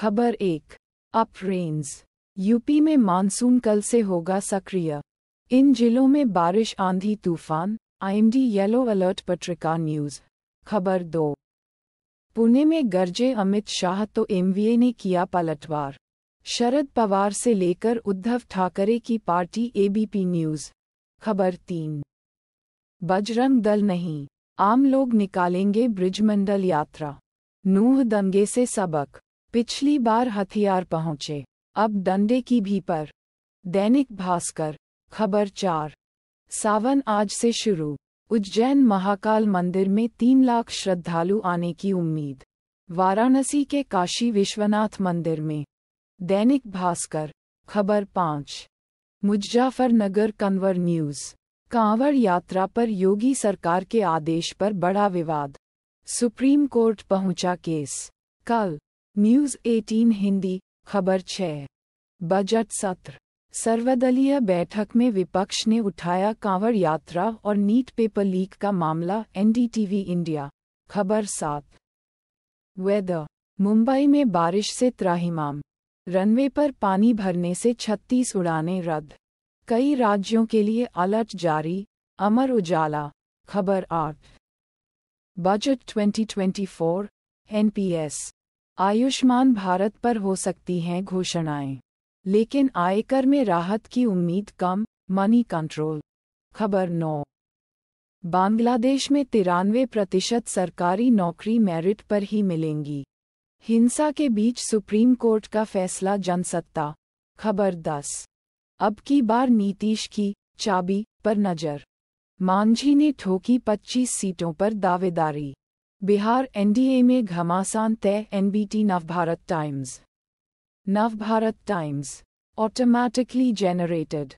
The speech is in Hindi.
खबर एक अप रेंज यूपी में मानसून कल से होगा सक्रिय इन जिलों में बारिश आंधी तूफान IMD yellow alert Patrika news खबर दो पुणे में गर्जे अमित शाह तो एमवीए ने किया पलटवार शरद पवार से लेकर उद्धव ठाकरे की पार्टी एबीपी न्यूज खबर तीन बजरंग दल नहीं आम लोग निकालेंगे ब्रिजमंडल यात्रा नूह दंगे से सबक पिछली बार हथियार पहुंचे अब डंडे की भी पर दैनिक भास्कर खबर चार सावन आज से शुरू उज्जैन महाकाल मंदिर में तीन लाख श्रद्धालु आने की उम्मीद वाराणसी के काशी विश्वनाथ मंदिर में दैनिक भास्कर खबर पाँच मुजफ्फरनगर कन्वर न्यूज़ कांवड़ यात्रा पर योगी सरकार के आदेश पर बड़ा विवाद सुप्रीम कोर्ट पहुंचा केस कल न्यूज 18 हिंदी खबर छः बजट सत्र सर्वदलीय बैठक में विपक्ष ने उठाया कांवड़ यात्रा और नीट पेपर लीक का मामला एनडीटीवी इंडिया खबर सात वेदर मुंबई में बारिश से त्राहिमाम रनवे पर पानी भरने से 36 उड़ानें रद्द कई राज्यों के लिए अलर्ट जारी अमर उजाला खबर आठ बजट 2024 एनपीएस आयुष्मान भारत पर हो सकती हैं घोषणाएं लेकिन आयकर में राहत की उम्मीद कम मनी कंट्रोल खबर नौ बांग्लादेश में तिरानवे प्रतिशत सरकारी नौकरी मेरिट पर ही मिलेंगी हिंसा के बीच सुप्रीम कोर्ट का फैसला जनसत्ता खबर दस अब की बार नीतीश की चाबी पर नजर मांझी ने ठोकी 25 सीटों पर दावेदारी बिहार एनडीए में घमासान तय NBT Navbharat Times Navbharat Times automatically generated